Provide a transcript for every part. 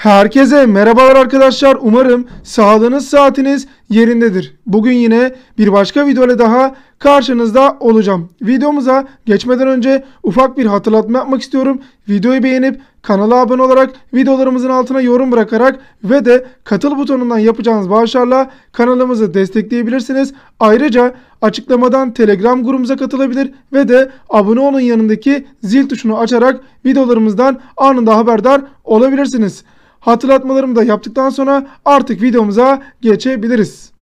Herkese merhabalar arkadaşlar. Umarım sağlığınız saatiniz yerindedir. Bugün yine bir başka video ile daha karşınızda olacağım. Videomuza geçmeden önce ufak bir hatırlatma yapmak istiyorum. Videoyu beğenip kanala abone olarak videolarımızın altına yorum bırakarak ve de katıl butonundan yapacağınız bağışlarla kanalımızı destekleyebilirsiniz. Ayrıca açıklamadan Telegram grubumuza katılabilir ve de abone olun yanındaki zil tuşunu açarak videolarımızdan anında haberdar olabilirsiniz. Hatırlatmalarımı da yaptıktan sonra artık videomuza geçebiliriz.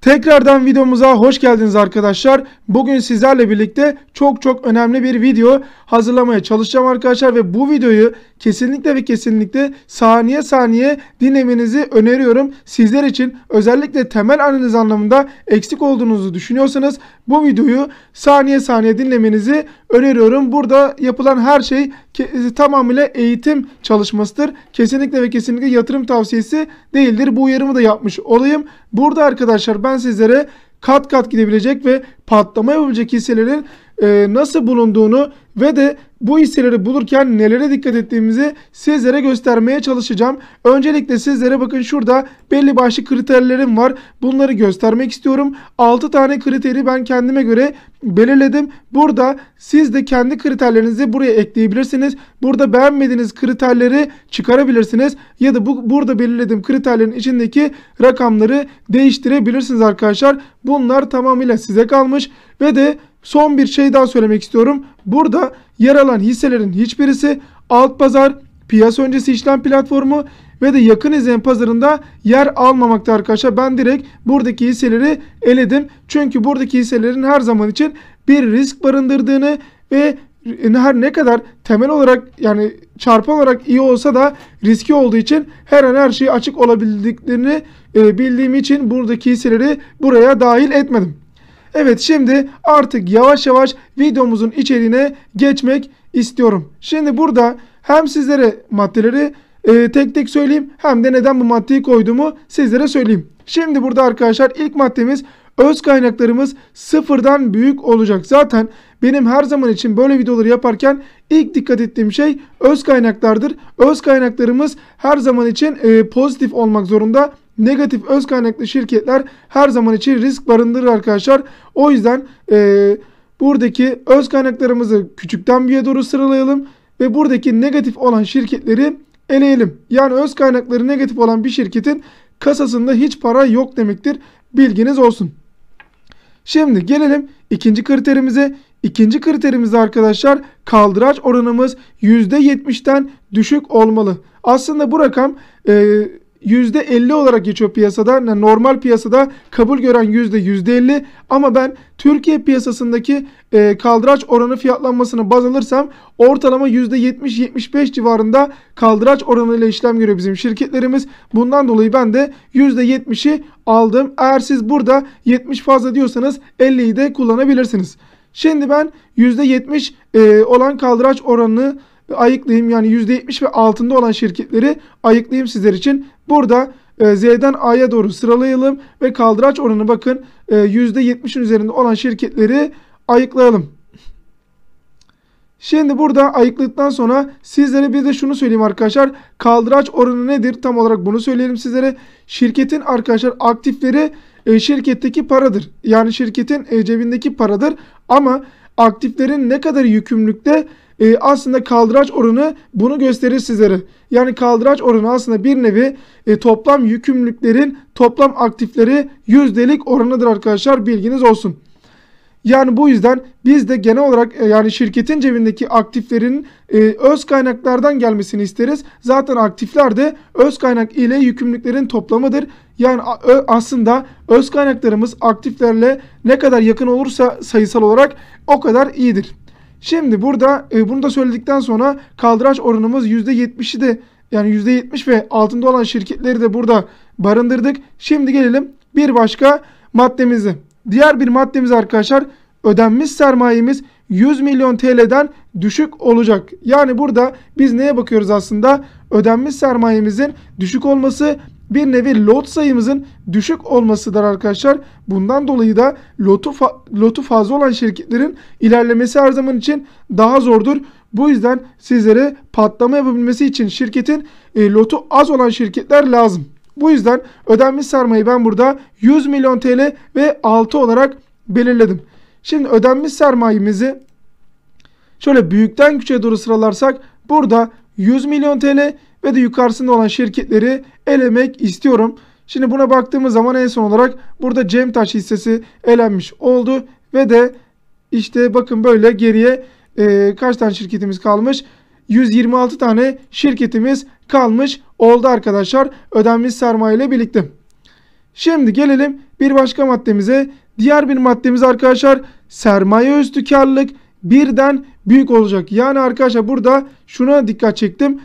Tekrardan videomuza hoş geldiniz arkadaşlar. Bugün sizlerle birlikte çok çok önemli bir video hazırlamaya çalışacağım arkadaşlar ve bu videoyu kesinlikle ve kesinlikle saniye saniye dinlemenizi öneriyorum. Sizler için özellikle temel analiz anlamında eksik olduğunuzu düşünüyorsanız bu videoyu saniye saniye dinlemenizi öneriyorum. Burada yapılan her şey tamamıyla eğitim çalışmasıdır. Kesinlikle ve kesinlikle yatırım tavsiyesi değildir. Bu uyarımı da yapmış olayım. Burada arkadaşlar ben sizlere kat kat gidebilecek ve patlama yapabilecek hisselerin e, nasıl bulunduğunu ve de bu hisseleri bulurken nelere dikkat ettiğimizi sizlere göstermeye çalışacağım. Öncelikle sizlere bakın şurada belli başlı kriterlerim var. Bunları göstermek istiyorum. 6 tane kriteri ben kendime göre belirledim. Burada siz de kendi kriterlerinizi buraya ekleyebilirsiniz. Burada beğenmediğiniz kriterleri çıkarabilirsiniz. Ya da bu, burada belirlediğim kriterlerin içindeki rakamları değiştirebilirsiniz arkadaşlar. Bunlar tamamıyla size kalmış. Ve de Son bir şey daha söylemek istiyorum. Burada yer alan hisselerin hiçbirisi alt pazar, piyasa öncesi işlem platformu ve de yakın izleyen pazarında yer almamakta arkadaşlar. Ben direkt buradaki hisseleri eledim. Çünkü buradaki hisselerin her zaman için bir risk barındırdığını ve her ne kadar temel olarak yani çarpı olarak iyi olsa da riski olduğu için her an her şeyi açık olabildiklerini e, bildiğim için buradaki hisseleri buraya dahil etmedim. Evet şimdi artık yavaş yavaş videomuzun içeriğine geçmek istiyorum. Şimdi burada hem sizlere maddeleri e, tek tek söyleyeyim hem de neden bu maddeyi koyduğumu sizlere söyleyeyim. Şimdi burada arkadaşlar ilk maddemiz öz kaynaklarımız sıfırdan büyük olacak. Zaten benim her zaman için böyle videoları yaparken ilk dikkat ettiğim şey öz kaynaklardır. Öz kaynaklarımız her zaman için e, pozitif olmak zorunda negatif öz kaynaklı şirketler her zaman için risk barındırır arkadaşlar. O yüzden e, buradaki öz kaynaklarımızı küçükten büyüğe doğru sıralayalım ve buradaki negatif olan şirketleri eleyelim. Yani öz kaynakları negatif olan bir şirketin kasasında hiç para yok demektir. Bilginiz olsun. Şimdi gelelim ikinci kriterimize. İkinci kriterimiz arkadaşlar kaldıraç oranımız %70'ten düşük olmalı. Aslında bu rakam e, %50 olarak geçiyor piyasada. Yani normal piyasada kabul gören yüzde %50 ama ben Türkiye piyasasındaki e, kaldıraç oranı fiyatlanmasını baz alırsam ortalama %70-75 civarında kaldıraç oranıyla işlem görüyor bizim şirketlerimiz. Bundan dolayı ben de %70'i aldım. Eğer siz burada 70 fazla diyorsanız 50'yi de kullanabilirsiniz. Şimdi ben %70 e, olan kaldıraç oranını ayıklayayım yani %70 ve altında olan şirketleri ayıklayayım sizler için. Burada e, Z'den A'ya doğru sıralayalım ve kaldıraç oranı bakın %70'in e, üzerinde olan şirketleri ayıklayalım. Şimdi burada ayıkladıktan sonra sizlere bir de şunu söyleyeyim arkadaşlar. Kaldıraç oranı nedir? Tam olarak bunu söyleyelim sizlere. Şirketin arkadaşlar aktifleri e, şirketteki paradır. Yani şirketin cebindeki paradır. Ama aktiflerin ne kadar yükümlülükte e, aslında kaldıraç oranı bunu gösterir sizlere. Yani kaldıraç oranı aslında bir nevi e, toplam yükümlülüklerin toplam aktifleri yüzdelik oranıdır arkadaşlar bilginiz olsun. Yani bu yüzden biz de genel olarak e, yani şirketin cebindeki aktiflerin e, öz kaynaklardan gelmesini isteriz. Zaten aktifler de öz kaynak ile yükümlülüklerin toplamıdır. Yani aslında öz kaynaklarımız aktiflerle ne kadar yakın olursa sayısal olarak o kadar iyidir. Şimdi burada e, bunu da söyledikten sonra kaldıraç oranımız %70'i de yani %70 ve altında olan şirketleri de burada barındırdık. Şimdi gelelim bir başka maddemize. Diğer bir maddemiz arkadaşlar ödenmiş sermayemiz 100 milyon TL'den düşük olacak. Yani burada biz neye bakıyoruz aslında? Ödenmiş sermayemizin düşük olması bir nevi lot sayımızın düşük olmasıdır arkadaşlar. Bundan dolayı da lotu, fa lotu fazla olan şirketlerin ilerlemesi her zaman için daha zordur. Bu yüzden sizlere patlama yapabilmesi için şirketin e, lotu az olan şirketler lazım. Bu yüzden ödenmiş sermayeyi ben burada 100 milyon TL ve 6 olarak belirledim. Şimdi ödenmiş sermayemizi şöyle büyükten küçüğe doğru sıralarsak burada 100 milyon TL, ve de yukarısında olan şirketleri elemek istiyorum. Şimdi buna baktığımız zaman en son olarak burada Cemtaş hissesi elenmiş oldu ve de işte bakın böyle geriye e, kaç tane şirketimiz kalmış? 126 tane şirketimiz kalmış oldu arkadaşlar ödenmiş sermaye ile birlikte. Şimdi gelelim bir başka maddemize. Diğer bir maddemiz arkadaşlar sermaye üstü karlık birden büyük olacak. Yani arkadaşlar burada şuna dikkat çektim.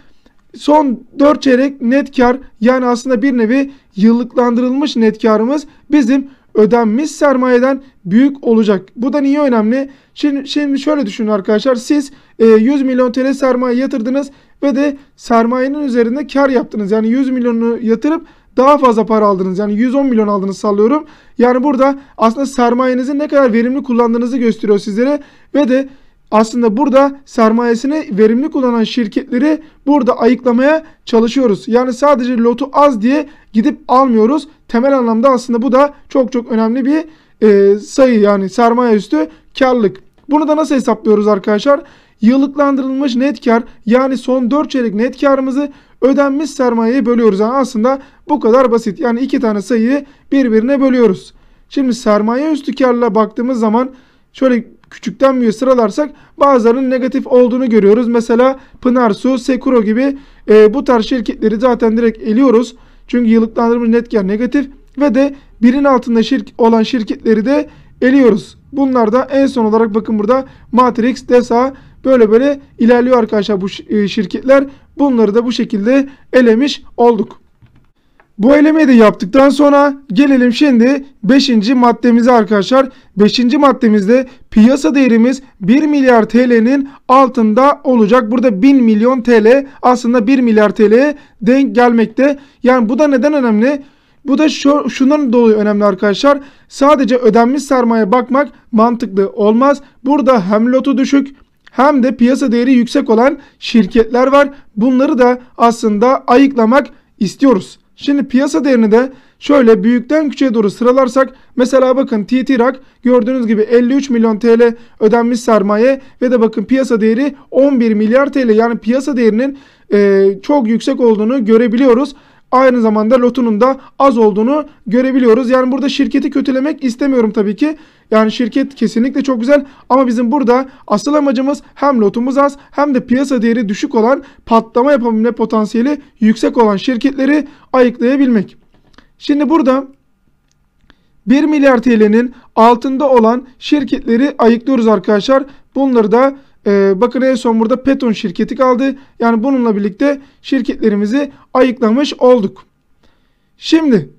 Son 4 çeyrek net kar yani aslında bir nevi yıllıklandırılmış net karımız bizim ödenmiş sermayeden büyük olacak. Bu da niye önemli? Şimdi, şimdi şöyle düşünün arkadaşlar. Siz 100 e, milyon TL sermaye yatırdınız ve de sermayenin üzerinde kar yaptınız. Yani 100 milyonu yatırıp daha fazla para aldınız. Yani 110 milyon aldınız sallıyorum. Yani burada aslında sermayenizi ne kadar verimli kullandığınızı gösteriyor sizlere ve de aslında burada sermayesini verimli kullanan şirketleri burada ayıklamaya çalışıyoruz. Yani sadece lotu az diye gidip almıyoruz. Temel anlamda aslında bu da çok çok önemli bir e, sayı yani sermaye üstü karlılık. Bunu da nasıl hesaplıyoruz arkadaşlar? Yıllıklandırılmış net kar yani son 4 çeyrek net karımızı ödenmiş sermayeye bölüyoruz. Yani aslında bu kadar basit. Yani iki tane sayıyı birbirine bölüyoruz. Şimdi sermaye üstü karla baktığımız zaman şöyle küçükten büyüğe sıralarsak bazılarının negatif olduğunu görüyoruz. Mesela Pınarsu, Sekuro gibi e, bu tarz şirketleri zaten direkt eliyoruz. Çünkü yıllıklandırılmış net kar negatif ve de birin altında şirk olan şirketleri de eliyoruz. Bunlar da en son olarak bakın burada Matrix, DESA böyle böyle ilerliyor arkadaşlar bu e, şirketler. Bunları da bu şekilde elemiş olduk. Bu elemeyi de yaptıktan sonra gelelim şimdi 5. maddemize arkadaşlar. 5. maddemizde piyasa değerimiz 1 milyar TL'nin altında olacak. Burada 1000 milyon TL aslında 1 milyar TL'ye denk gelmekte. Yani bu da neden önemli? Bu da şu, şundan dolayı önemli arkadaşlar. Sadece ödenmiş sermaye bakmak mantıklı olmaz. Burada hem lotu düşük hem de piyasa değeri yüksek olan şirketler var. Bunları da aslında ayıklamak istiyoruz. Şimdi piyasa değerini de şöyle büyükten küçüğe doğru sıralarsak mesela bakın TT Rak gördüğünüz gibi 53 milyon TL ödenmiş sermaye ve de bakın piyasa değeri 11 milyar TL yani piyasa değerinin e, çok yüksek olduğunu görebiliyoruz aynı zamanda lotunun da az olduğunu görebiliyoruz. Yani burada şirketi kötülemek istemiyorum tabii ki. Yani şirket kesinlikle çok güzel ama bizim burada asıl amacımız hem lotumuz az hem de piyasa değeri düşük olan patlama yapabilme potansiyeli yüksek olan şirketleri ayıklayabilmek. Şimdi burada 1 milyar TL'nin altında olan şirketleri ayıklıyoruz arkadaşlar. Bunları da e, bakın en son burada Peton şirketi kaldı. Yani bununla birlikte şirketlerimizi ayıklamış olduk. Şimdi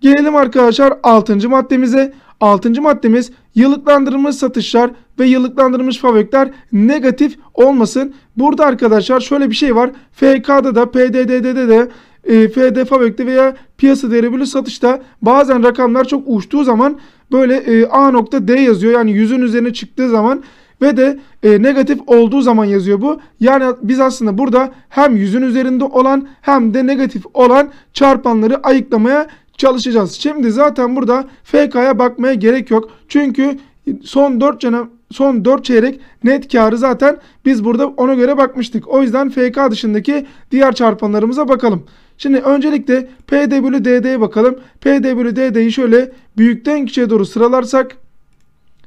gelelim arkadaşlar 6. maddemize. Altıncı maddemiz yıllıklandırılmış satışlar ve yıllıklandırılmış fabrikler negatif olmasın. Burada arkadaşlar şöyle bir şey var. FK'da da PDD'de de e, FD fabrikte veya piyasa değeri satışta bazen rakamlar çok uçtuğu zaman böyle e, A nokta D yazıyor. Yani yüzün üzerine çıktığı zaman ve de e, negatif olduğu zaman yazıyor bu. Yani biz aslında burada hem yüzün üzerinde olan hem de negatif olan çarpanları ayıklamaya çalışacağız. Şimdi zaten burada FK'ya bakmaya gerek yok. Çünkü son 4 canım son 4 çeyrek net karı zaten biz burada ona göre bakmıştık. O yüzden FK dışındaki diğer çarpanlarımıza bakalım. Şimdi öncelikle PD bölü DD'ye bakalım. PD bölü DD'yi şöyle büyükten küçüğe doğru sıralarsak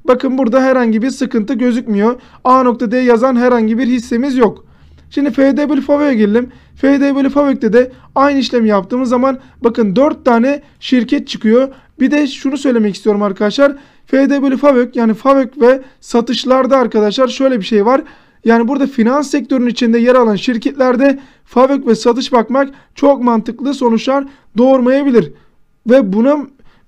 bakın burada herhangi bir sıkıntı gözükmüyor. A nokta D yazan herhangi bir hissemiz yok. Şimdi FD bölü FAV'ye gelelim. FD bölü Favök'te de aynı işlemi yaptığımız zaman bakın 4 tane şirket çıkıyor. Bir de şunu söylemek istiyorum arkadaşlar. FD bölü Favök yani Favök ve satışlarda arkadaşlar şöyle bir şey var. Yani burada finans sektörünün içinde yer alan şirketlerde Favök ve satış bakmak çok mantıklı sonuçlar doğurmayabilir. Ve buna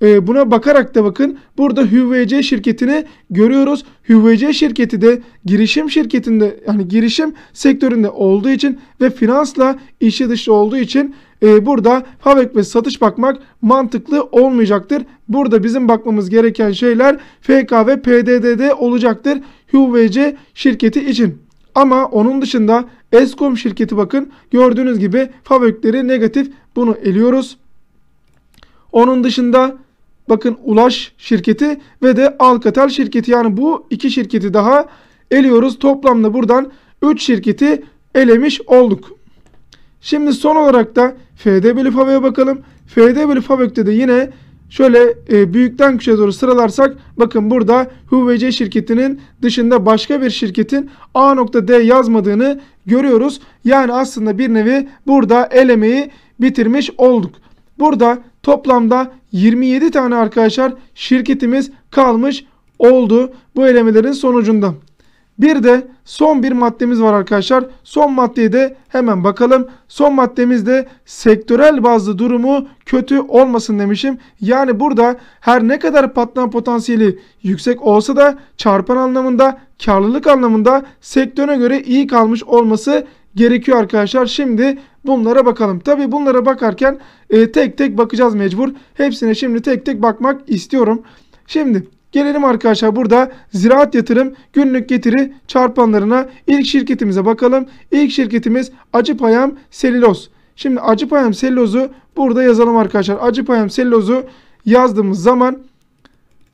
ee, buna bakarak da bakın burada HVC şirketini görüyoruz. HVC şirketi de girişim şirketinde yani girişim sektöründe olduğu için ve finansla işi dışı olduğu için e, burada fabrik ve satış bakmak mantıklı olmayacaktır. Burada bizim bakmamız gereken şeyler FK ve PDD'de olacaktır HVC şirketi için. Ama onun dışında Eskom şirketi bakın gördüğünüz gibi fabrikleri negatif bunu eliyoruz. Onun dışında Bakın Ulaş şirketi ve de Alcatel şirketi yani bu iki şirketi daha eliyoruz. Toplamda buradan 3 şirketi elemiş olduk. Şimdi son olarak da FD bölü FAVÖ'ye bakalım. FD bölü FAVÖK'te de yine şöyle e, büyükten küçüğe doğru sıralarsak bakın burada HVC şirketinin dışında başka bir şirketin A nokta D yazmadığını görüyoruz. Yani aslında bir nevi burada elemeyi bitirmiş olduk. Burada Toplamda 27 tane arkadaşlar şirketimiz kalmış oldu bu elemelerin sonucunda. Bir de son bir maddemiz var arkadaşlar. Son maddeye de hemen bakalım. Son maddemizde sektörel bazlı durumu kötü olmasın demişim. Yani burada her ne kadar patlama potansiyeli yüksek olsa da çarpan anlamında, karlılık anlamında sektöre göre iyi kalmış olması gerekiyor arkadaşlar. Şimdi bunlara bakalım. Tabi bunlara bakarken e, tek tek bakacağız mecbur. Hepsine şimdi tek tek bakmak istiyorum. Şimdi gelelim arkadaşlar burada ziraat yatırım günlük getiri çarpanlarına ilk şirketimize bakalım. İlk şirketimiz Acıpayam Selüloz. Şimdi Acıpayam Selüloz'u burada yazalım arkadaşlar. Acıpayam Selüloz'u yazdığımız zaman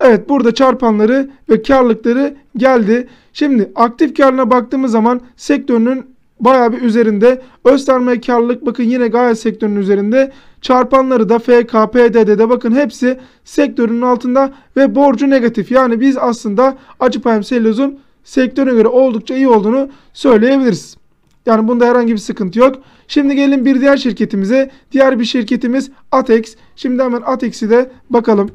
evet burada çarpanları ve karlıkları geldi. Şimdi aktif karına baktığımız zaman sektörünün bayağı bir üzerinde. Österme karlılık bakın yine gayet sektörün üzerinde. Çarpanları da FK, PDD'de bakın hepsi sektörünün altında ve borcu negatif. Yani biz aslında Acıpayem Selöz'ün sektöre göre oldukça iyi olduğunu söyleyebiliriz. Yani bunda herhangi bir sıkıntı yok. Şimdi gelin bir diğer şirketimize. Diğer bir şirketimiz Atex. Şimdi hemen Atex'i de bakalım.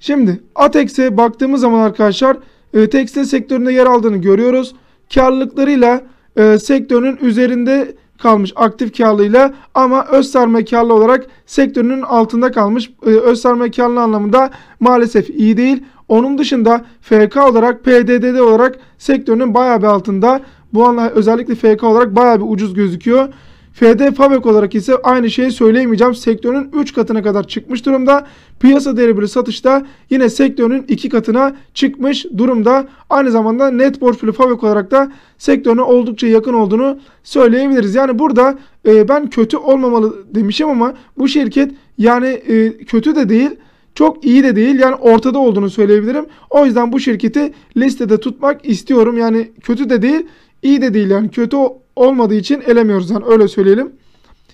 Şimdi Atex'e baktığımız zaman arkadaşlar e, tekstil sektöründe yer aldığını görüyoruz karlılıklarıyla e, sektörünün üzerinde kalmış aktif karlıyla ama öz sermaye karlı olarak sektörünün altında kalmış. E, öz sermaye karlı anlamında maalesef iyi değil. Onun dışında FK olarak PDDD olarak sektörünün bayağı bir altında. Bu anla özellikle FK olarak bayağı bir ucuz gözüküyor. FD Fabek olarak ise aynı şeyi söyleyemeyeceğim. Sektörün 3 katına kadar çıkmış durumda. Piyasa değeri bölü satışta yine sektörün 2 katına çıkmış durumda. Aynı zamanda net portfölü Fabek olarak da sektörüne oldukça yakın olduğunu söyleyebiliriz. Yani burada e, ben kötü olmamalı demişim ama bu şirket yani e, kötü de değil çok iyi de değil yani ortada olduğunu söyleyebilirim. O yüzden bu şirketi listede tutmak istiyorum. Yani kötü de değil iyi de değil yani kötü olmadığı için elemiyoruz. Yani öyle söyleyelim.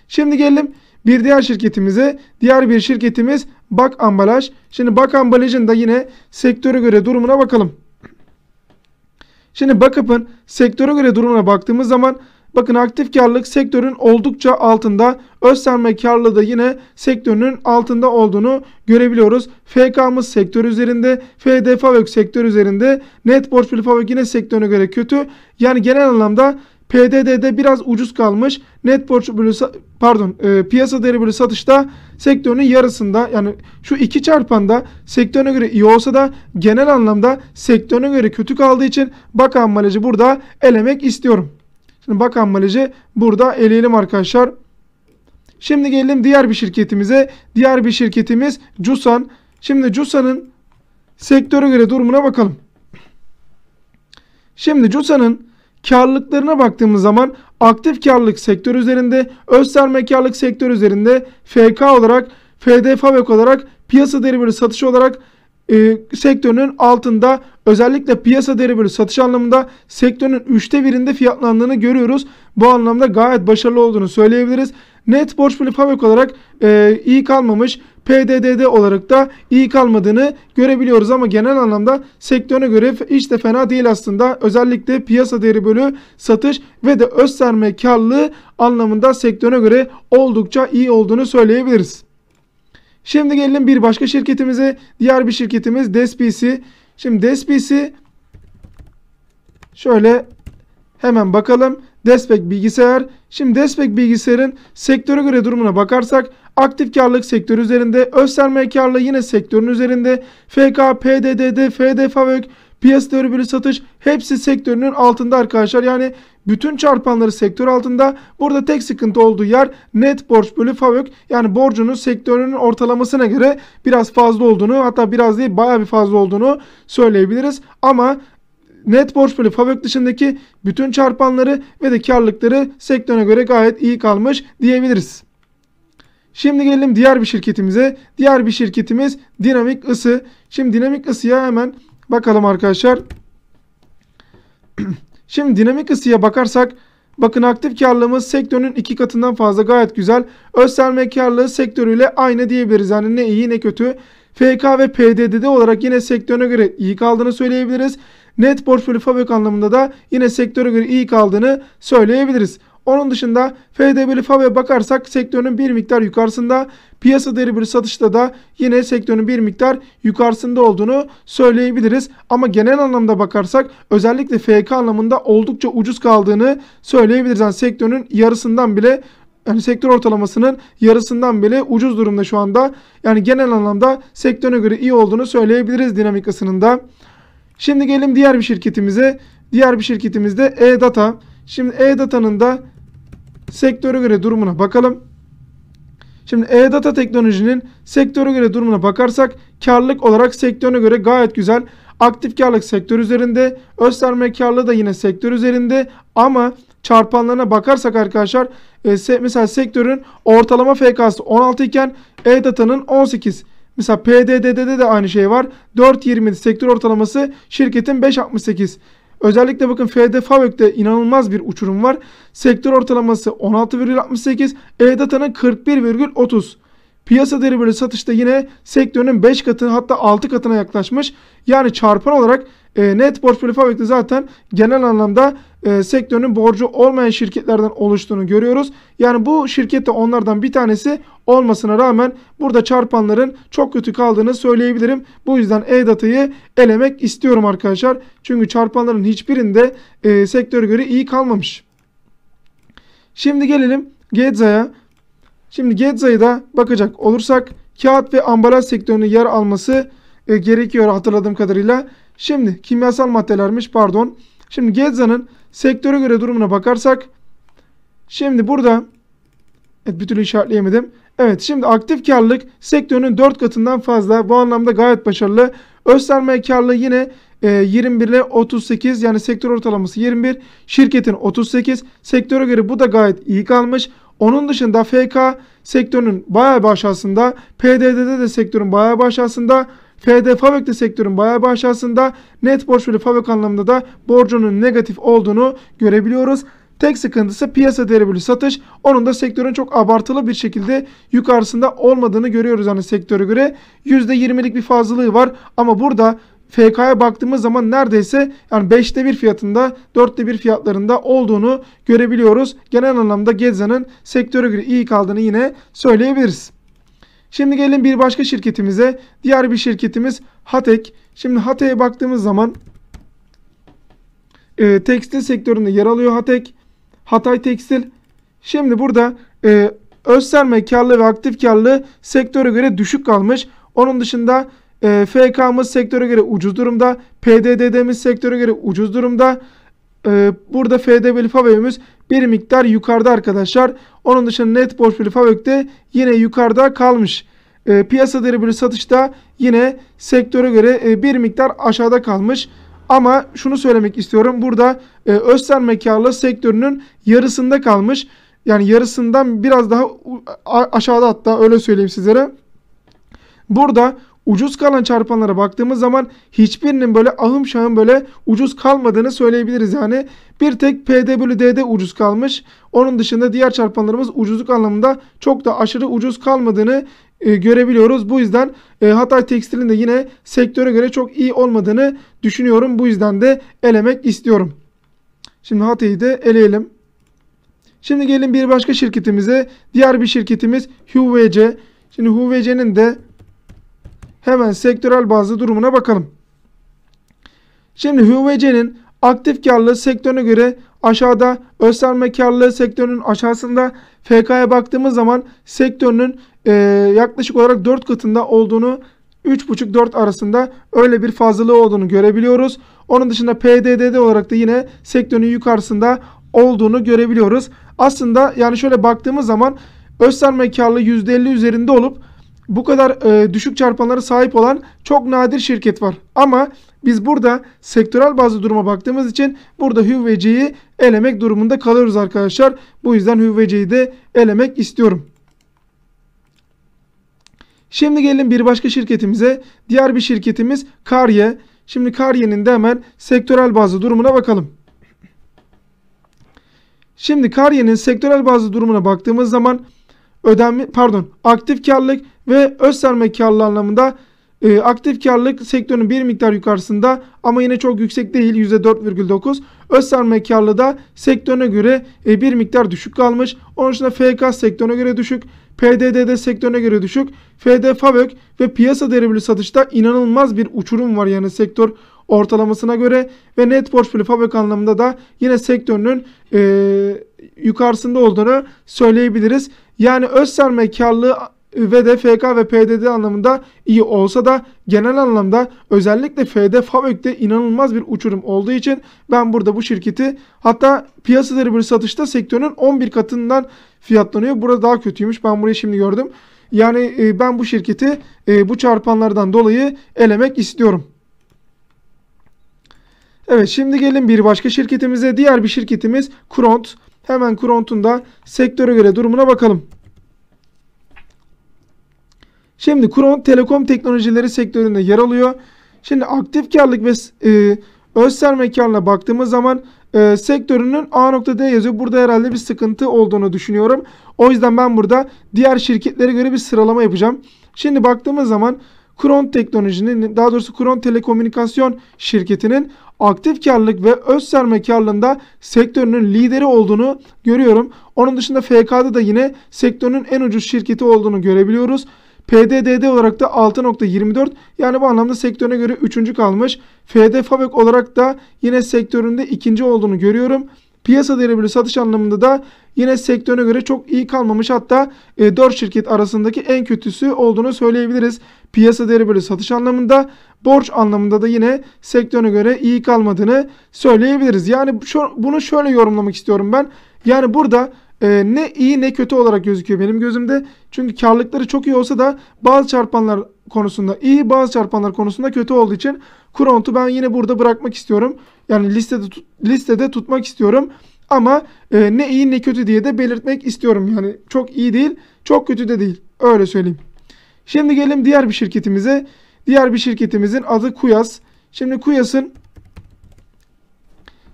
Şimdi gelelim bir diğer şirketimize. Diğer bir şirketimiz Bak Ambalaj. Şimdi Bak Ambalaj'ın da yine sektöre göre durumuna bakalım. Şimdi Bakup'ın sektöre göre durumuna baktığımız zaman bakın aktif karlılık sektörün oldukça altında. Öz sermaye karlılığı da yine sektörünün altında olduğunu görebiliyoruz. FK'mız sektör üzerinde. FD Favök sektör üzerinde. Net borç bölü Favök yine sektörüne göre kötü. Yani genel anlamda PDD'de biraz ucuz kalmış. Net borç bölü pardon e, piyasa değeri bölü satışta sektörünün yarısında yani şu iki çarpanda sektörüne göre iyi olsa da genel anlamda sektörüne göre kötü kaldığı için bakan maleci burada elemek istiyorum. Şimdi bakan maleci burada eleyelim arkadaşlar. Şimdi gelelim diğer bir şirketimize. Diğer bir şirketimiz Cusan. Şimdi Cusan'ın sektöre göre durumuna bakalım. Şimdi Cusa'nın Karlılıklarına baktığımız zaman aktif karlılık sektör üzerinde, öz sermaye sektör üzerinde FK olarak, FD Fabrik olarak, piyasa değeri bölü satış olarak e, sektörünün altında özellikle piyasa değeri bölü satış anlamında sektörün üçte birinde fiyatlandığını görüyoruz. Bu anlamda gayet başarılı olduğunu söyleyebiliriz. Net borç bölü fabrik olarak e, iyi kalmamış. PDDD olarak da iyi kalmadığını görebiliyoruz ama genel anlamda sektörüne göre hiç de fena değil aslında. Özellikle piyasa değeri bölü satış ve de öz sermaye karlılığı anlamında sektörüne göre oldukça iyi olduğunu söyleyebiliriz. Şimdi gelelim bir başka şirketimize. Diğer bir şirketimiz DSPC. Şimdi DSPC şöyle hemen bakalım. Despek bilgisayar. Şimdi Despek bilgisayarın sektöre göre durumuna bakarsak aktif karlılık sektör üzerinde, öz sermaye karlılığı yine sektörün üzerinde, FK, PDDD, FD, FAVÖK, piyasa değeri bölü satış hepsi sektörünün altında arkadaşlar. Yani bütün çarpanları sektör altında. Burada tek sıkıntı olduğu yer net borç bölü FAVÖK. Yani borcunun sektörünün ortalamasına göre biraz fazla olduğunu hatta biraz değil baya bir fazla olduğunu söyleyebiliriz. Ama net borç bölü FAVÖK dışındaki bütün çarpanları ve de karlılıkları sektöre göre gayet iyi kalmış diyebiliriz. Şimdi gelelim diğer bir şirketimize. Diğer bir şirketimiz dinamik ısı. Şimdi dinamik ısıya hemen bakalım arkadaşlar. Şimdi dinamik ısıya bakarsak bakın aktif karlılığımız sektörün iki katından fazla gayet güzel. Özselme karlılığı sektörüyle aynı diyebiliriz. Yani ne iyi ne kötü. FK ve PDD'de olarak yine sektörüne göre iyi kaldığını söyleyebiliriz. Net portfölü fabrik anlamında da yine sektöre göre iyi kaldığını söyleyebiliriz. Onun dışında FDB'li FAB'e bakarsak sektörün bir miktar yukarısında piyasa değeri bir satışta da yine sektörün bir miktar yukarısında olduğunu söyleyebiliriz. Ama genel anlamda bakarsak özellikle FK anlamında oldukça ucuz kaldığını söyleyebiliriz. Yani sektörün yarısından bile yani sektör ortalamasının yarısından bile ucuz durumda şu anda. Yani genel anlamda sektöre göre iyi olduğunu söyleyebiliriz dinamikasının da. Şimdi gelin diğer bir şirketimize. Diğer bir şirketimizde E-Data. Şimdi E-Data'nın da sektöre göre durumuna bakalım. Şimdi E-Data teknolojinin sektöre göre durumuna bakarsak karlılık olarak sektörüne göre gayet güzel. Aktif karlılık sektör üzerinde, gösterme karlı da yine sektör üzerinde ama çarpanlarına bakarsak arkadaşlar e, mesela sektörün ortalama FK'sı 16 iken E-Data'nın 18. Mesela PDD'de de aynı şey var. 4.20 sektör ortalaması şirketin 5.68. Özellikle bakın FD Favök'te inanılmaz bir uçurum var. Sektör ortalaması 16,68, E-Data'nın 41,30. Piyasa değeri bölü satışta yine sektörün 5 katı hatta 6 katına yaklaşmış. Yani çarpan olarak e, net portföy Favök'te zaten genel anlamda e, sektörünün borcu olmayan şirketlerden oluştuğunu görüyoruz. Yani bu şirkette onlardan bir tanesi olmasına rağmen burada çarpanların çok kötü kaldığını söyleyebilirim. Bu yüzden E-Data'yı elemek istiyorum arkadaşlar. Çünkü çarpanların hiçbirinde e, sektöre göre iyi kalmamış. Şimdi gelelim Gedza'ya. Şimdi Gedza'yı da bakacak olursak kağıt ve ambalaj sektörünün yer alması e, gerekiyor hatırladığım kadarıyla. Şimdi kimyasal maddelermiş pardon. Şimdi Gedza'nın Sektöre göre durumuna bakarsak şimdi burada evet bir türlü işaretleyemedim. Evet şimdi aktif karlılık sektörünün 4 katından fazla. Bu anlamda gayet başarılı. Öz sermaye karlılığı yine 21 e, ile 38 yani sektör ortalaması 21. Şirketin 38. Sektöre göre bu da gayet iyi kalmış. Onun dışında FK sektörünün bayağı bir aşağısında. PDD'de de sektörün bayağı bir aşağısında. FD Favök sektörün bayağı bir aşağısında. Net borç bölü Favök anlamında da borcunun negatif olduğunu görebiliyoruz. Tek sıkıntısı piyasa değeri bölü satış. Onun da sektörün çok abartılı bir şekilde yukarısında olmadığını görüyoruz hani sektöre göre. %20'lik bir fazlalığı var ama burada FK'ya baktığımız zaman neredeyse yani 5'te 1 fiyatında 4'te 1 fiyatlarında olduğunu görebiliyoruz. Genel anlamda Gezza'nın sektöre göre iyi kaldığını yine söyleyebiliriz. Şimdi gelin bir başka şirketimize. Diğer bir şirketimiz Hatek. Şimdi Hatek'e baktığımız zaman e, tekstil sektöründe yer alıyor Hatek. Hatay Tekstil. Şimdi burada e, özserme karlı ve aktif karlı sektöre göre düşük kalmış. Onun dışında e, FK'mız sektöre göre ucuz durumda. PDD'miz sektöre göre ucuz durumda. E, burada FDB'li FAV'miz bir miktar yukarıda arkadaşlar. Onun dışında net borç bölü FAVÖK'te yine yukarıda kalmış. E, piyasa değeri bölü satışta yine sektöre göre e, bir miktar aşağıda kalmış. Ama şunu söylemek istiyorum. Burada e, Özser mekarlı sektörünün yarısında kalmış. Yani yarısından biraz daha aşağıda hatta öyle söyleyeyim sizlere. Burada ucuz kalan çarpanlara baktığımız zaman hiçbirinin böyle ahım şahım böyle ucuz kalmadığını söyleyebiliriz yani. Bir tek PD bölü D'de ucuz kalmış. Onun dışında diğer çarpanlarımız ucuzluk anlamında çok da aşırı ucuz kalmadığını e, görebiliyoruz. Bu yüzden e, Hatay Tekstil'in de yine sektöre göre çok iyi olmadığını düşünüyorum. Bu yüzden de elemek istiyorum. Şimdi Hatay'ı da eleyelim. Şimdi gelin bir başka şirketimize. Diğer bir şirketimiz HUVC. Şimdi HUVC'nin de Hemen sektörel bazlı durumuna bakalım. Şimdi HVC'nin aktif karlılığı sektörüne göre aşağıda, gösterme karlılığı sektörünün aşağısında. FK'ya baktığımız zaman sektörünün e, yaklaşık olarak 4 katında olduğunu 3.5-4 arasında öyle bir fazlalığı olduğunu görebiliyoruz. Onun dışında PDDD olarak da yine sektörün yukarısında olduğunu görebiliyoruz. Aslında yani şöyle baktığımız zaman öz sermaye karlı %50 üzerinde olup bu kadar e, düşük çarpanlara sahip olan çok nadir şirket var. Ama biz burada sektörel bazı duruma baktığımız için burada Hüvvece'yi elemek durumunda kalıyoruz arkadaşlar. Bu yüzden Hüvvece'yi de elemek istiyorum. Şimdi gelin bir başka şirketimize. Diğer bir şirketimiz Karye. Şimdi Karye'nin de hemen sektörel bazı durumuna bakalım. Şimdi Karye'nin sektörel bazı durumuna baktığımız zaman ödenme pardon aktif karlılık ve öz sermaye karlılığı anlamında e, aktif karlılık sektörün bir miktar yukarısında ama yine çok yüksek değil %4,9. Öz sermaye karlılığı da sektörüne göre e, bir miktar düşük kalmış. Onun dışında FK sektörüne göre düşük. PDD'de sektörüne göre düşük. FD, FAVÖK ve piyasa değerli satışta inanılmaz bir uçurum var yani sektör ortalamasına göre ve net portföy fabrik anlamında da yine sektörünün e, yukarısında olduğunu söyleyebiliriz. Yani öz sermaye karlılığı ve de FK ve PDD anlamında iyi olsa da genel anlamda özellikle FD Fabrik'te inanılmaz bir uçurum olduğu için ben burada bu şirketi hatta piyasaları bir satışta sektörün 11 katından fiyatlanıyor. Burada daha kötüymüş. Ben burayı şimdi gördüm. Yani e, ben bu şirketi e, bu çarpanlardan dolayı elemek istiyorum. Evet şimdi gelin bir başka şirketimize. Diğer bir şirketimiz Kront. Hemen Kront'un da sektöre göre durumuna bakalım. Şimdi Kron telekom teknolojileri sektöründe yer alıyor. Şimdi aktif karlık ve e, öz sermaye baktığımız zaman e, sektörünün A nokta D yazıyor. Burada herhalde bir sıkıntı olduğunu düşünüyorum. O yüzden ben burada diğer şirketlere göre bir sıralama yapacağım. Şimdi baktığımız zaman Kron Teknoloji'nin daha doğrusu Kron Telekomünikasyon şirketinin aktif karlılık ve öz sermaye karlılığında sektörünün lideri olduğunu görüyorum. Onun dışında FK'da da yine sektörünün en ucuz şirketi olduğunu görebiliyoruz. PDDD olarak da 6.24 yani bu anlamda sektörüne göre 3. kalmış. FD Fabek olarak da yine sektöründe 2. olduğunu görüyorum. Piyasa değeri bölü satış anlamında da yine sektörüne göre çok iyi kalmamış. Hatta 4 e, şirket arasındaki en kötüsü olduğunu söyleyebiliriz. Piyasa değeri bölü satış anlamında borç anlamında da yine sektörüne göre iyi kalmadığını söyleyebiliriz. Yani bunu şöyle yorumlamak istiyorum ben. Yani burada e, ne iyi ne kötü olarak gözüküyor benim gözümde. Çünkü karlılıkları çok iyi olsa da bazı çarpanlar konusunda iyi bazı çarpanlar konusunda kötü olduğu için Kuront'u ben yine burada bırakmak istiyorum. Yani listede tut, listede tutmak istiyorum. Ama e, ne iyi ne kötü diye de belirtmek istiyorum. Yani çok iyi değil, çok kötü de değil. Öyle söyleyeyim. Şimdi gelelim diğer bir şirketimize. Diğer bir şirketimizin adı Kuyas. Şimdi Kuyas'ın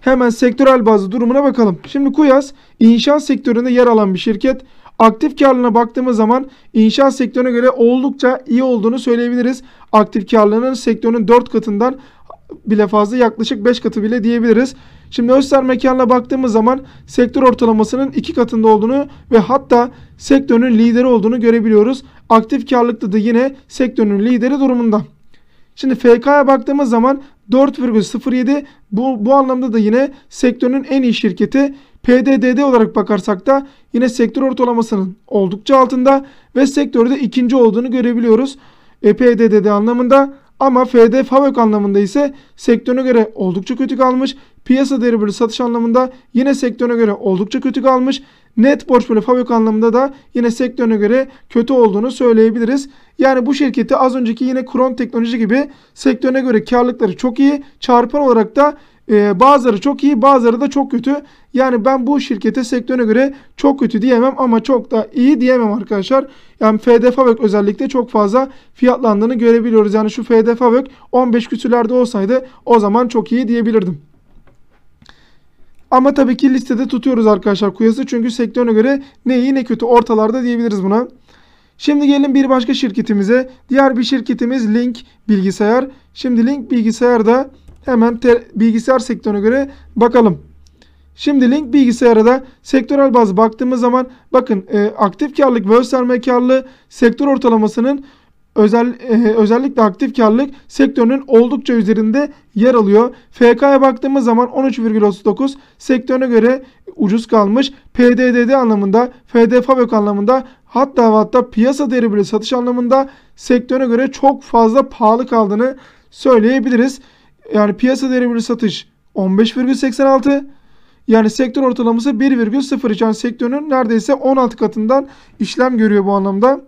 Hemen sektörel bazı durumuna bakalım. Şimdi Kuyas inşaat sektöründe yer alan bir şirket. Aktif karlılığına baktığımız zaman inşaat sektörüne göre oldukça iyi olduğunu söyleyebiliriz. Aktif karlılığının sektörün 4 katından bile fazla yaklaşık 5 katı bile diyebiliriz. Şimdi Öster Mekan'la baktığımız zaman sektör ortalamasının 2 katında olduğunu ve hatta sektörün lideri olduğunu görebiliyoruz. Aktif karlılıkta da yine sektörün lideri durumunda. Şimdi FK'ya baktığımız zaman 4,07 bu, bu anlamda da yine sektörün en iyi şirketi PDDD olarak bakarsak da yine sektör ortalamasının oldukça altında ve sektörde ikinci olduğunu görebiliyoruz. E, PDDD anlamında ama FD FAVÖK anlamında ise sektörüne göre oldukça kötü kalmış. Piyasa değeri bölü satış anlamında yine sektörüne göre oldukça kötü kalmış. Net borç bölü fabrik anlamında da yine sektörüne göre kötü olduğunu söyleyebiliriz. Yani bu şirketi az önceki yine Kron Teknoloji gibi sektörüne göre karlılıkları çok iyi. Çarpan olarak da e, bazıları çok iyi bazıları da çok kötü. Yani ben bu şirkete sektörüne göre çok kötü diyemem ama çok da iyi diyemem arkadaşlar. Yani FD Fabrik özellikle çok fazla fiyatlandığını görebiliyoruz. Yani şu FD Fabrik 15 küsürlerde olsaydı o zaman çok iyi diyebilirdim. Ama tabii ki listede tutuyoruz arkadaşlar Kuyas'ı. Çünkü sektörüne göre ne iyi ne kötü ortalarda diyebiliriz buna. Şimdi gelin bir başka şirketimize. Diğer bir şirketimiz Link Bilgisayar. Şimdi Link Bilgisayar da hemen bilgisayar sektörüne göre bakalım. Şimdi Link bilgisayara da sektörel baz baktığımız zaman bakın e, aktif karlılık ve öz sermaye karlılığı sektör ortalamasının özel, e, özellikle aktif karlılık sektörünün oldukça üzerinde yer alıyor. FK'ya baktığımız zaman 13,39 sektörüne göre ucuz kalmış. PDDD anlamında, FD Fabrik anlamında hatta hatta piyasa değeri bile satış anlamında sektörüne göre çok fazla pahalı kaldığını söyleyebiliriz. Yani piyasa değeri bile satış 15,86 yani sektör ortalaması 1,03 yani sektörün neredeyse 16 katından işlem görüyor bu anlamda.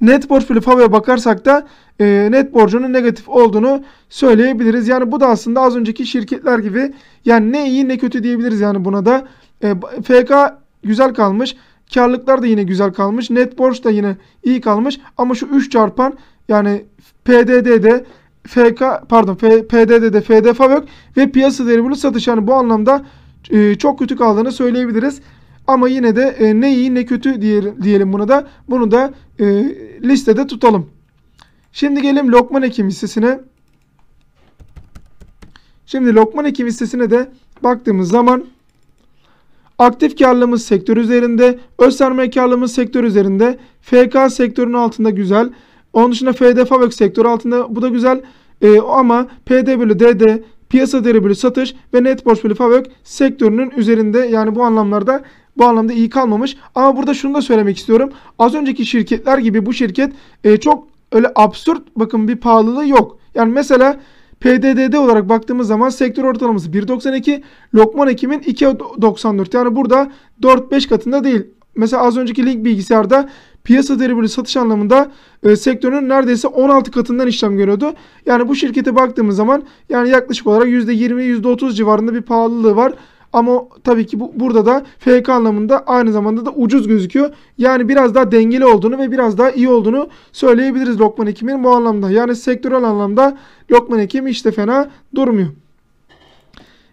Net borç bölü FAV'ya bakarsak da e, net borcunun negatif olduğunu söyleyebiliriz. Yani bu da aslında az önceki şirketler gibi yani ne iyi ne kötü diyebiliriz yani buna da. E, FK güzel kalmış. Karlıklar da yine güzel kalmış. Net borç da yine iyi kalmış. Ama şu 3 çarpan yani PDD'de FK pardon F, PDD'de FD Favök ve piyasa değeri satış yani bu anlamda e, çok kötü kaldığını söyleyebiliriz. Ama yine de e, ne iyi ne kötü diyelim buna da. Bunu da e, listede tutalım. Şimdi gelelim Lokman Hekim listesine. Şimdi Lokman Hekim listesine de baktığımız zaman aktif karlılığımız sektör üzerinde, öz sermaye karlılığımız sektör üzerinde, FK sektörünün altında güzel. Onun dışında FD Favök sektörü altında bu da güzel. E, ama PD bölü DD piyasa değeri bölü satış ve net borç bölü Favök sektörünün üzerinde yani bu anlamlarda bu anlamda iyi kalmamış. Ama burada şunu da söylemek istiyorum. Az önceki şirketler gibi bu şirket e, çok öyle absürt bakın bir pahalılığı yok. Yani mesela PDDD olarak baktığımız zaman sektör ortalaması 1.92, Lokman Ekim'in 2.94. Yani burada 4-5 katında değil. Mesela az önceki link bilgisayarda piyasa değeri satış anlamında e, sektörün neredeyse 16 katından işlem görüyordu. Yani bu şirkete baktığımız zaman yani yaklaşık olarak %20-%30 civarında bir pahalılığı var. Ama tabii ki bu, burada da FK anlamında aynı zamanda da ucuz gözüküyor. Yani biraz daha dengeli olduğunu ve biraz daha iyi olduğunu söyleyebiliriz Lokman Hekim'in bu anlamda. Yani sektörel anlamda Lokman Hekim işte fena durmuyor.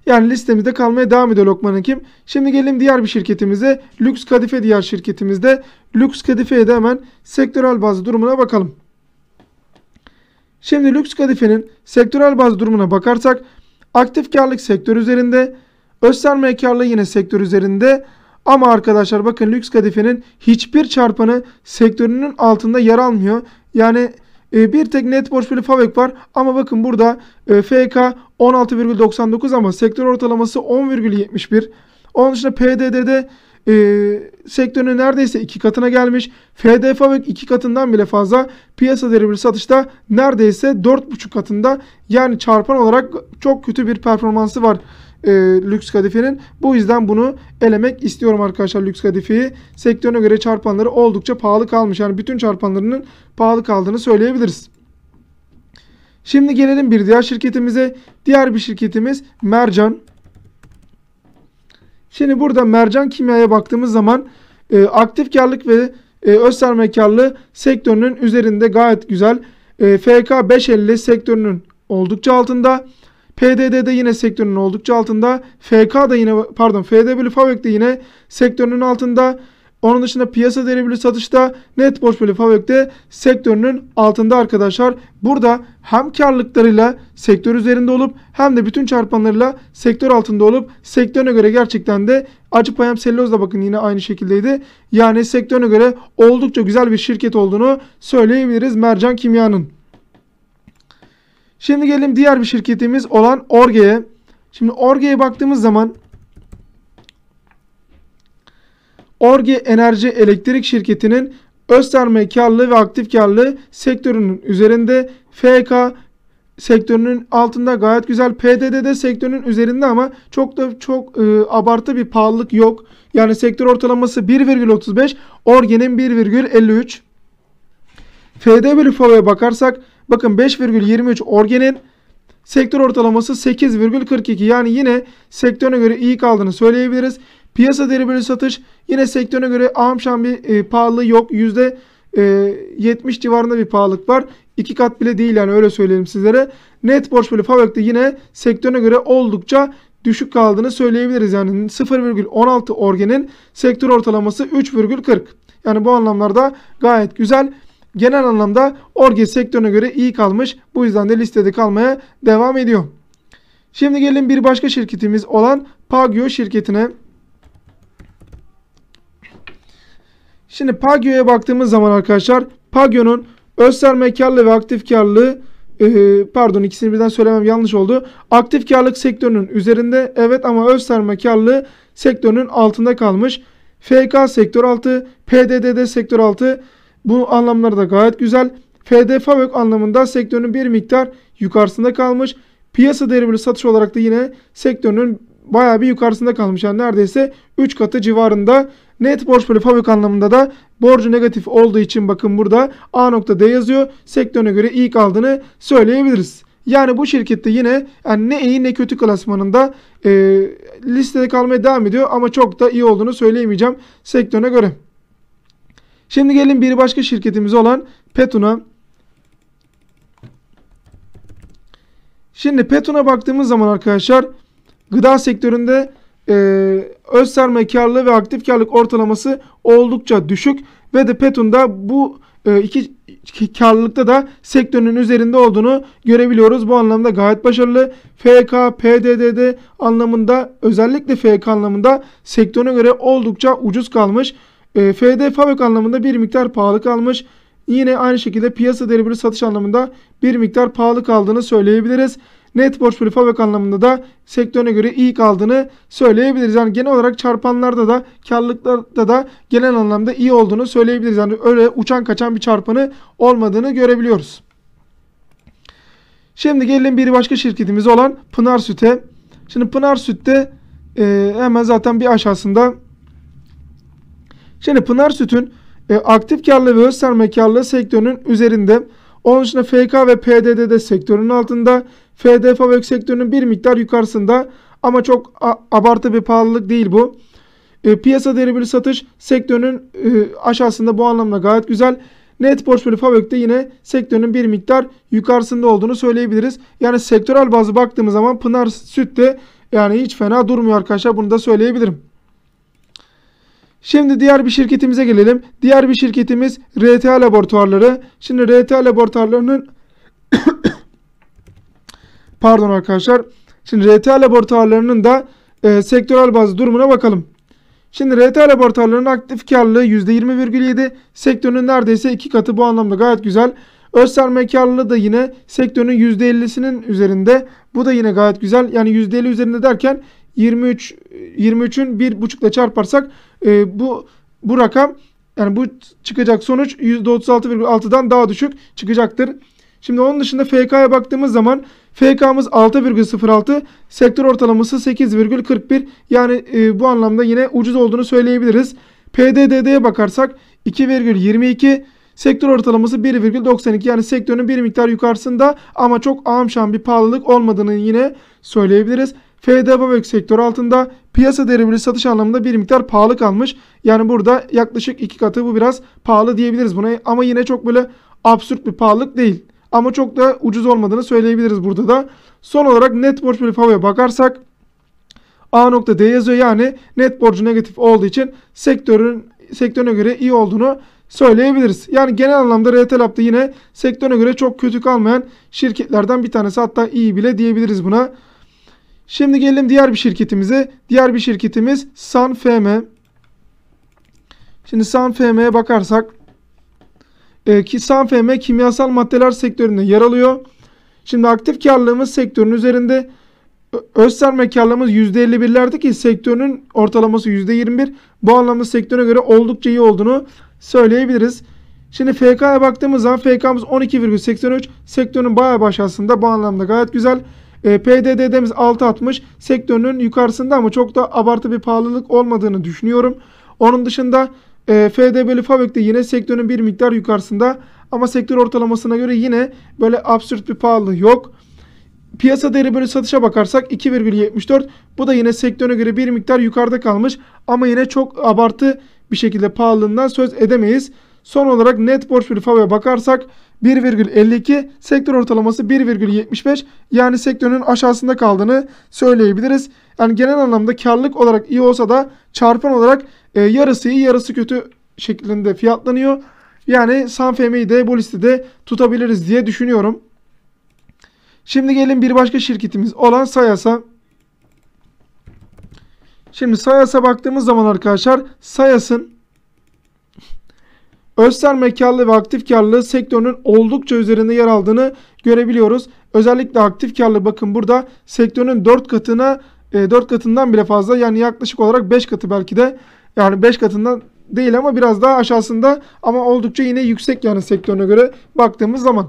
Yani listemizde kalmaya devam ediyor Lokman Hekim. Şimdi gelelim diğer bir şirketimize. Lüks Kadife diğer şirketimizde. Lüks Kadife'ye de hemen sektörel bazı durumuna bakalım. Şimdi lüks kadifenin sektörel bazı durumuna bakarsak aktif karlık sektör üzerinde Öz sermayekarlığı yine sektör üzerinde ama arkadaşlar bakın lüks kadifenin hiçbir çarpanı sektörünün altında yer almıyor. Yani e, bir tek net borçbirliği FAVEK var ama bakın burada e, FK 16,99 ama sektör ortalaması 10,71. Onun dışında PDD'de e, sektörünün neredeyse iki katına gelmiş. FDF ve iki katından bile fazla piyasa değeri bir satışta neredeyse dört buçuk katında yani çarpan olarak çok kötü bir performansı var e, lüks kadifenin. Bu yüzden bunu elemek istiyorum arkadaşlar lüks kadifeyi. Sektörüne göre çarpanları oldukça pahalı kalmış. Yani bütün çarpanlarının pahalı kaldığını söyleyebiliriz. Şimdi gelelim bir diğer şirketimize. Diğer bir şirketimiz Mercan. Şimdi burada Mercan Kimya'ya baktığımız zaman e, aktif karlık ve e, öz sermayekarlığı sektörünün üzerinde gayet güzel. E, FK 550 sektörünün oldukça altında. PDD de yine sektörünün oldukça altında. FK da yine pardon FD bölü de yine sektörünün altında. Onun dışında piyasa değeri bölü satışta net borç bölü FAVÖK de sektörünün altında arkadaşlar. Burada hem karlıklarıyla sektör üzerinde olup hem de bütün çarpanlarıyla sektör altında olup sektörüne göre gerçekten de Acıpayam Selloz da bakın yine aynı şekildeydi. Yani sektörüne göre oldukça güzel bir şirket olduğunu söyleyebiliriz Mercan Kimya'nın. Şimdi gelelim diğer bir şirketimiz olan Orge'ye. Şimdi Orge'ye baktığımız zaman Orge Enerji Elektrik Şirketi'nin öz sermaye karlılığı ve aktif karlılığı sektörünün üzerinde FK sektörünün altında gayet güzel. PDD'de sektörünün üzerinde ama çok da çok e, abartı bir pahalılık yok. Yani sektör ortalaması 1,35, Orge'nin 1,53. FD bölü FAV'ya bakarsak Bakın 5,23 orgenin sektör ortalaması 8,42. Yani yine sektörüne göre iyi kaldığını söyleyebiliriz. Piyasa değeri bölü satış yine sektörüne göre ahım bir e, pahalı yok. Yüzde 70 e, civarında bir pahalılık var. İki kat bile değil yani öyle söyleyelim sizlere. Net borç bölü Favök'te yine sektörüne göre oldukça düşük kaldığını söyleyebiliriz. Yani 0,16 organın sektör ortalaması 3,40. Yani bu anlamlarda gayet güzel genel anlamda orge sektörüne göre iyi kalmış. Bu yüzden de listede kalmaya devam ediyor. Şimdi gelin bir başka şirketimiz olan Pagio şirketine. Şimdi Pagio'ya baktığımız zaman arkadaşlar Pagio'nun özsermaye karlı ve aktif karlılığı e, pardon ikisini birden söylemem yanlış oldu. Aktif karlılık sektörünün üzerinde evet ama öz sermaye karlılığı sektörünün altında kalmış. FK sektör altı, PDDD sektör altı, bu anlamları da gayet güzel. FDF VÖK e anlamında sektörün bir miktar yukarısında kalmış. Piyasa değerli satış olarak da yine sektörün bayağı bir yukarısında kalmış. Yani neredeyse 3 katı civarında. Net borç bölü fabrik e anlamında da borcu negatif olduğu için bakın burada A nokta D yazıyor. Sektörüne göre iyi kaldığını söyleyebiliriz. Yani bu şirkette yine yani ne iyi ne kötü klasmanında e, listede kalmaya devam ediyor ama çok da iyi olduğunu söyleyemeyeceğim sektörüne göre. Şimdi gelin bir başka şirketimiz olan Petun'a. Şimdi Petun'a baktığımız zaman arkadaşlar gıda sektöründe e, öz sermaye karlılığı ve aktif karlılık ortalaması oldukça düşük ve de Petun'da bu e, iki karlılıkta da sektörünün üzerinde olduğunu görebiliyoruz. Bu anlamda gayet başarılı. FK, PDDD anlamında özellikle FK anlamında sektörüne göre oldukça ucuz kalmış. E, ee, FD fabrik anlamında bir miktar pahalı kalmış. Yine aynı şekilde piyasa değeri bölü satış anlamında bir miktar pahalı kaldığını söyleyebiliriz. Net borç bölü fabrik anlamında da sektörüne göre iyi kaldığını söyleyebiliriz. Yani genel olarak çarpanlarda da karlılıklarda da genel anlamda iyi olduğunu söyleyebiliriz. Yani öyle uçan kaçan bir çarpanı olmadığını görebiliyoruz. Şimdi gelelim bir başka şirketimiz olan Pınar Süt'e. Şimdi Pınar Süt'te e, hemen zaten bir aşağısında Şimdi Pınar Süt'ün e, aktif karlı ve öz sermaye karlı sektörünün üzerinde. Onun dışında FK ve PDD'de de sektörün altında. FDF ve sektörünün bir miktar yukarısında. Ama çok abartı bir pahalılık değil bu. E, piyasa değeri bir satış sektörünün e, aşağısında bu anlamda gayet güzel. Net borç bölü Favök'te yine sektörün bir miktar yukarısında olduğunu söyleyebiliriz. Yani sektörel bazı baktığımız zaman Pınar Süt de yani hiç fena durmuyor arkadaşlar bunu da söyleyebilirim. Şimdi diğer bir şirketimize gelelim. Diğer bir şirketimiz RTA laboratuvarları. Şimdi RTA laboratuvarlarının pardon arkadaşlar. Şimdi RTA laboratuvarlarının da e, sektörel bazı durumuna bakalım. Şimdi RTA laboratuvarlarının aktif karlılığı %20,7 sektörün neredeyse iki katı bu anlamda gayet güzel. Öz sermaye karlılığı da yine sektörün %50'sinin üzerinde. Bu da yine gayet güzel. Yani %50 üzerinde derken 23 23'ün bir buçukla çarparsak e, bu bu rakam yani bu çıkacak sonuç %36,6'dan daha düşük çıkacaktır. Şimdi onun dışında FK'ya baktığımız zaman FK'mız 6,06, sektör ortalaması 8,41. Yani e, bu anlamda yine ucuz olduğunu söyleyebiliriz. PDDD'ye bakarsak 2,22, sektör ortalaması 1,92. Yani sektörün bir miktar yukarısında ama çok amşan bir pahalılık olmadığını yine söyleyebiliriz. FD Babek sektör altında piyasa değeri satış anlamında bir miktar pahalı kalmış. Yani burada yaklaşık iki katı bu biraz pahalı diyebiliriz buna. Ama yine çok böyle absürt bir pahalılık değil. Ama çok da ucuz olmadığını söyleyebiliriz burada da. Son olarak net borç bölü FAV'ya bakarsak D yazıyor yani net borcu negatif olduğu için sektörün sektörüne göre iyi olduğunu söyleyebiliriz. Yani genel anlamda Retail Lab'da yine sektörüne göre çok kötü kalmayan şirketlerden bir tanesi hatta iyi bile diyebiliriz buna. Şimdi gelelim diğer bir şirketimize. Diğer bir şirketimiz Sanfm. Şimdi Sanfm'ye bakarsak e, ki Sanfm kimyasal maddeler sektöründe yer alıyor. Şimdi aktif karlılığımız sektörün üzerinde. Öz sermaye karlılığımız %51'lerde ki sektörün ortalaması %21. Bu anlamda sektöre göre oldukça iyi olduğunu söyleyebiliriz. Şimdi FK'ya baktığımız zaman FK'mız 12,83. Sektörün bayağı aşağısında bu anlamda gayet güzel. E, PDD'demiz 6.60 sektörünün yukarısında ama çok da abartı bir pahalılık olmadığını düşünüyorum. Onun dışında e, FD bölü Fabek'te yine sektörün bir miktar yukarısında ama sektör ortalamasına göre yine böyle absürt bir pahalılık yok. Piyasa değeri bölü satışa bakarsak 2,74 bu da yine sektöre göre bir miktar yukarıda kalmış ama yine çok abartı bir şekilde pahalılığından söz edemeyiz. Son olarak net borç bölü Fabek'e bakarsak 1,52 sektör ortalaması 1,75 yani sektörün aşağısında kaldığını söyleyebiliriz. Yani genel anlamda karlılık olarak iyi olsa da çarpan olarak e, yarısı iyi yarısı kötü şeklinde fiyatlanıyor. Yani Sanfemi'yi de bu listede tutabiliriz diye düşünüyorum. Şimdi gelin bir başka şirketimiz olan Sayas'a. Şimdi Sayas'a baktığımız zaman arkadaşlar Sayas'ın Öz sermaye ve aktif karlı sektörünün oldukça üzerinde yer aldığını görebiliyoruz. Özellikle aktif karlı bakın burada sektörün 4 katına 4 e, katından bile fazla yani yaklaşık olarak 5 katı belki de yani 5 katından değil ama biraz daha aşağısında ama oldukça yine yüksek yani sektörüne göre baktığımız zaman.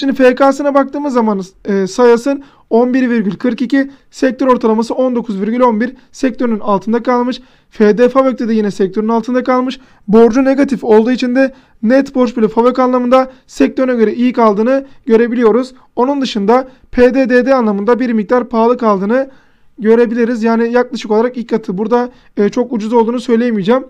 Şimdi FK'sına baktığımız zaman e, Sayas'ın 11,42 sektör ortalaması 19,11 sektörün altında kalmış. FD Favök'te de yine sektörün altında kalmış. Borcu negatif olduğu için de net borç bölü Favök anlamında sektörüne göre iyi kaldığını görebiliyoruz. Onun dışında PDDD anlamında bir miktar pahalı kaldığını görebiliriz. Yani yaklaşık olarak ilk katı. Burada e, çok ucuz olduğunu söyleyemeyeceğim.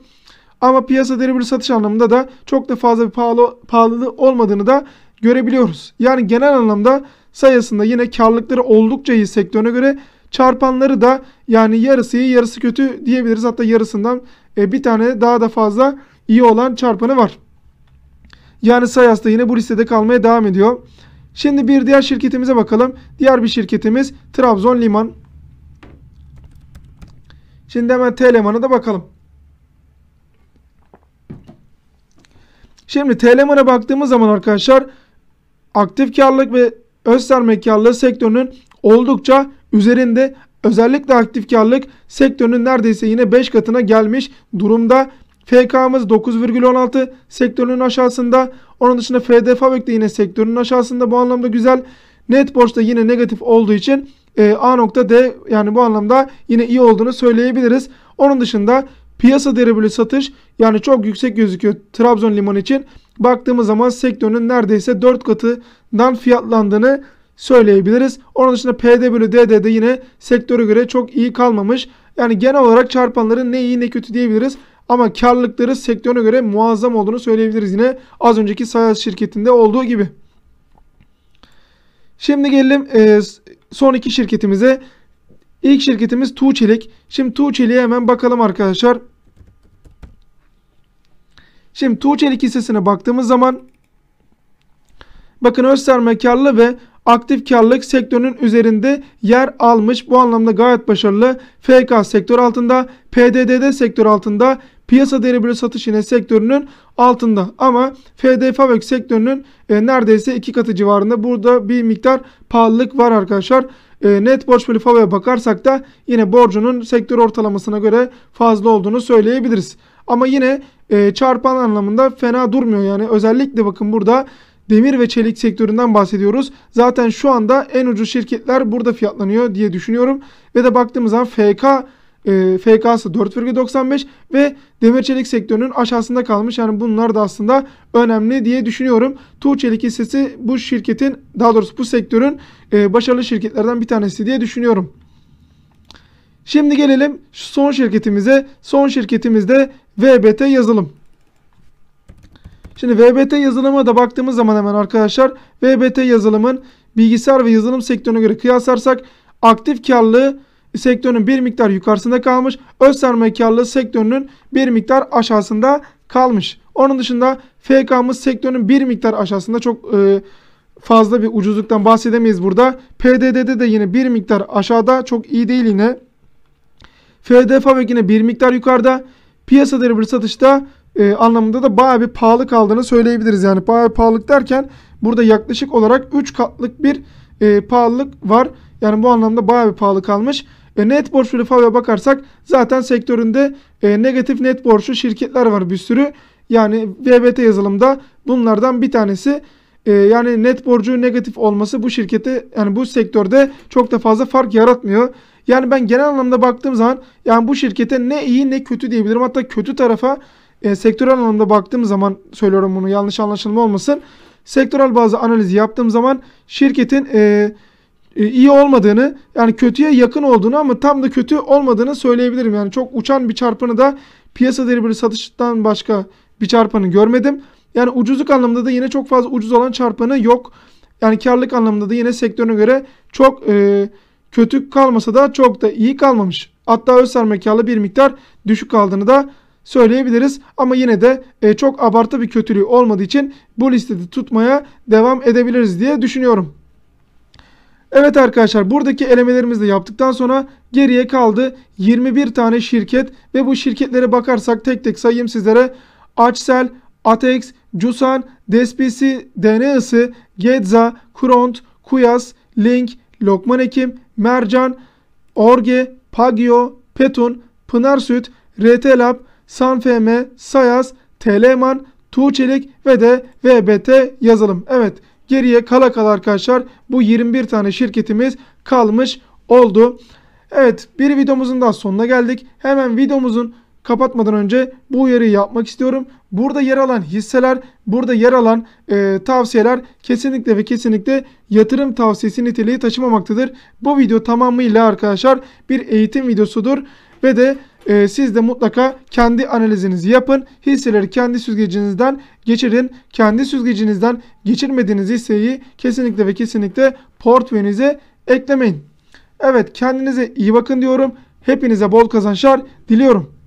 Ama piyasa deri bir satış anlamında da çok da fazla bir pahalı, pahalılığı olmadığını da görebiliyoruz. Yani genel anlamda sayısında yine karlılıkları oldukça iyi sektörüne göre çarpanları da yani yarısı iyi yarısı kötü diyebiliriz. Hatta yarısından e, bir tane daha da fazla iyi olan çarpanı var. Yani Sayas da yine bu listede kalmaya devam ediyor. Şimdi bir diğer şirketimize bakalım. Diğer bir şirketimiz Trabzon Liman. Şimdi hemen Teleman'a da bakalım. Şimdi Teleman'a baktığımız zaman arkadaşlar aktif karlılık ve öz sermaye karlılığı sektörünün oldukça üzerinde özellikle aktif karlılık sektörünün neredeyse yine 5 katına gelmiş durumda. FK'mız 9,16 sektörünün aşağısında. Onun dışında FD Fabrik de yine sektörünün aşağısında bu anlamda güzel. Net borç da yine negatif olduğu için e, A nokta D yani bu anlamda yine iyi olduğunu söyleyebiliriz. Onun dışında piyasa değeri satış yani çok yüksek gözüküyor Trabzon Liman için baktığımız zaman sektörünün neredeyse 4 katından fiyatlandığını söyleyebiliriz. Onun dışında PD bölü DD'de yine sektöre göre çok iyi kalmamış. Yani genel olarak çarpanların ne iyi ne kötü diyebiliriz. Ama karlılıkları sektörüne göre muazzam olduğunu söyleyebiliriz yine az önceki Sayas şirketinde olduğu gibi. Şimdi gelelim e, son iki şirketimize. İlk şirketimiz Tuğçelik. Şimdi Tuğçelik'e hemen bakalım arkadaşlar. Şimdi Tuğçelik hissesine baktığımız zaman bakın öz sermaye ve aktif karlılık sektörünün üzerinde yer almış. Bu anlamda gayet başarılı. FK sektör altında, PDDD sektör altında, piyasa değeri bölü satış yine sektörünün altında. Ama FD Favök sektörünün e, neredeyse iki katı civarında. Burada bir miktar pahalılık var arkadaşlar. E, net borç bölü Favök'e bakarsak da yine borcunun sektör ortalamasına göre fazla olduğunu söyleyebiliriz. Ama yine e, çarpan anlamında fena durmuyor. Yani özellikle bakın burada demir ve çelik sektöründen bahsediyoruz. Zaten şu anda en ucuz şirketler burada fiyatlanıyor diye düşünüyorum. Ve de baktığımız zaman FK e, FK'sı 4,95 ve demir çelik sektörünün aşağısında kalmış. Yani bunlar da aslında önemli diye düşünüyorum. Tuğ Çelik hissesi bu şirketin daha doğrusu bu sektörün e, başarılı şirketlerden bir tanesi diye düşünüyorum. Şimdi gelelim şu son şirketimize. Son şirketimizde VBT yazılım. Şimdi VBT yazılıma da baktığımız zaman hemen arkadaşlar VBT yazılımın bilgisayar ve yazılım sektörüne göre kıyaslarsak aktif karlılığı sektörünün bir miktar yukarısında kalmış. Öz sermaye karlılığı sektörünün bir miktar aşağısında kalmış. Onun dışında FK'mız sektörünün bir miktar aşağısında çok e, fazla bir ucuzluktan bahsedemeyiz burada. PDD'de de yine bir miktar aşağıda çok iyi değil yine. FD Fabrik yine bir miktar yukarıda. Piyasa bir satışta e, anlamında da baya bir pahalı kaldığını söyleyebiliriz. Yani baya pahalılık derken burada yaklaşık olarak 3 katlık bir e, pahalılık var. Yani bu anlamda baya bir pahalı kalmış. E, net borç bölü FAV'ya bakarsak zaten sektöründe e, negatif net borçlu şirketler var bir sürü. Yani VBT yazılımda bunlardan bir tanesi. E, yani net borcu negatif olması bu şirkete yani bu sektörde çok da fazla fark yaratmıyor. Yani ben genel anlamda baktığım zaman yani bu şirkete ne iyi ne kötü diyebilirim. Hatta kötü tarafa e, sektörel anlamda baktığım zaman söylüyorum bunu yanlış anlaşılma olmasın. Sektörel bazı analizi yaptığım zaman şirketin e, e iyi olmadığını yani kötüye yakın olduğunu ama tam da kötü olmadığını söyleyebilirim. Yani çok uçan bir çarpını da piyasa değeri bir satıştan başka bir çarpanı görmedim. Yani ucuzluk anlamında da yine çok fazla ucuz olan çarpanı yok. Yani karlılık anlamında da yine sektörüne göre çok e, kötü kalmasa da çok da iyi kalmamış. Hatta öz sermekalı bir miktar düşük kaldığını da söyleyebiliriz. Ama yine de e, çok abartı bir kötülüğü olmadığı için bu listede tutmaya devam edebiliriz diye düşünüyorum. Evet arkadaşlar buradaki elemelerimizi de yaptıktan sonra geriye kaldı 21 tane şirket ve bu şirketlere bakarsak tek tek sayayım sizlere. Açsel, Atex, Cusan, Despisi, DNI'sı, Gedza, Kront, Kuyas, Link, Lokman Ekim, Mercan, Orge, Pagio, Petun, Pınar Süt, RT Lab, Sanfm, Sayas, Teleman, Tuğçelik ve de VBT yazılım. Evet geriye kala kala arkadaşlar bu 21 tane şirketimiz kalmış oldu. Evet bir videomuzun da sonuna geldik. Hemen videomuzun kapatmadan önce bu uyarıyı yapmak istiyorum. Burada yer alan hisseler, burada yer alan e, tavsiyeler kesinlikle ve kesinlikle yatırım tavsiyesi niteliği taşımamaktadır. Bu video tamamıyla arkadaşlar bir eğitim videosudur ve de e, siz de mutlaka kendi analizinizi yapın. Hisseleri kendi süzgecinizden geçirin. Kendi süzgecinizden geçirmediğiniz hisseyi kesinlikle ve kesinlikle portföyünüze eklemeyin. Evet kendinize iyi bakın diyorum. Hepinize bol kazançlar diliyorum.